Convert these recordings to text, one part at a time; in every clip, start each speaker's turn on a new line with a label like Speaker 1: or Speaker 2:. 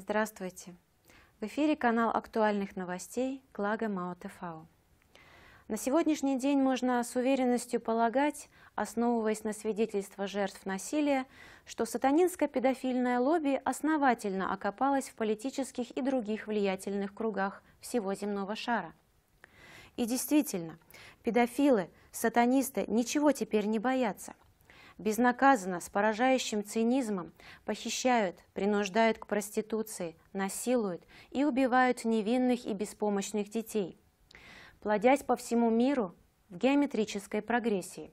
Speaker 1: Здравствуйте! В эфире канал актуальных новостей Клага Мао ТФАО. На сегодняшний день можно с уверенностью полагать, основываясь на свидетельства жертв насилия, что сатанинско-педофильное лобби основательно окопалось в политических и других влиятельных кругах всего земного шара. И действительно, педофилы, сатанисты ничего теперь не боятся – безнаказанно, с поражающим цинизмом похищают, принуждают к проституции, насилуют и убивают невинных и беспомощных детей, плодясь по всему миру в геометрической прогрессии.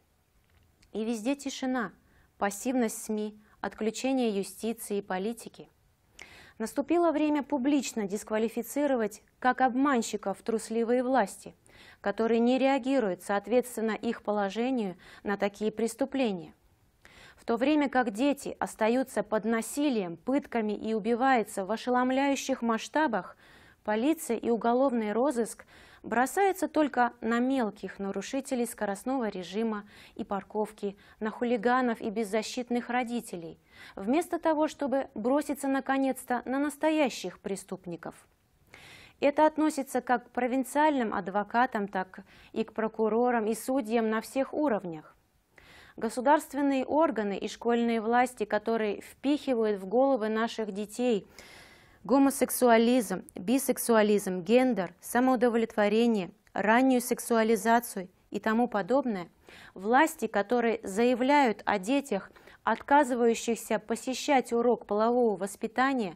Speaker 1: И везде тишина, пассивность СМИ, отключение юстиции и политики. Наступило время публично дисквалифицировать как обманщиков трусливые власти, которые не реагируют соответственно их положению на такие преступления – то время как дети остаются под насилием, пытками и убиваются в ошеломляющих масштабах, полиция и уголовный розыск бросаются только на мелких нарушителей скоростного режима и парковки, на хулиганов и беззащитных родителей, вместо того, чтобы броситься наконец-то на настоящих преступников. Это относится как к провинциальным адвокатам, так и к прокурорам и судьям на всех уровнях государственные органы и школьные власти, которые впихивают в головы наших детей гомосексуализм, бисексуализм, гендер, самоудовлетворение, раннюю сексуализацию и тому подобное, власти, которые заявляют о детях, отказывающихся посещать урок полового воспитания,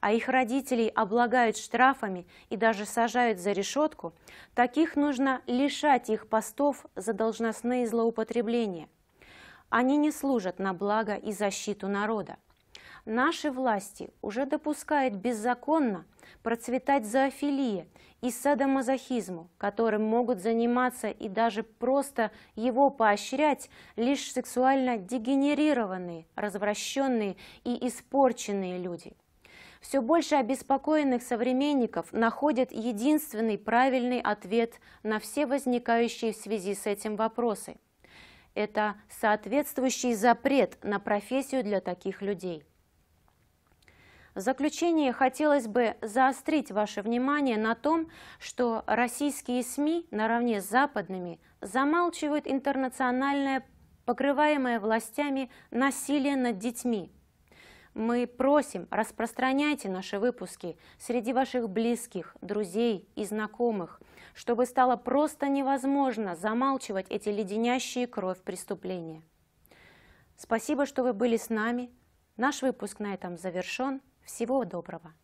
Speaker 1: а их родителей облагают штрафами и даже сажают за решетку, таких нужно лишать их постов за должностные злоупотребления – они не служат на благо и защиту народа. Наши власти уже допускают беззаконно процветать зоофилии и садомазохизму, которым могут заниматься и даже просто его поощрять лишь сексуально дегенерированные, развращенные и испорченные люди. Все больше обеспокоенных современников находят единственный правильный ответ на все возникающие в связи с этим вопросы – это соответствующий запрет на профессию для таких людей. В заключение хотелось бы заострить ваше внимание на том, что российские СМИ наравне с западными замалчивают интернациональное, покрываемое властями, насилие над детьми. Мы просим, распространяйте наши выпуски среди ваших близких, друзей и знакомых – чтобы стало просто невозможно замалчивать эти леденящие кровь преступления. Спасибо, что вы были с нами. Наш выпуск на этом завершен. Всего доброго!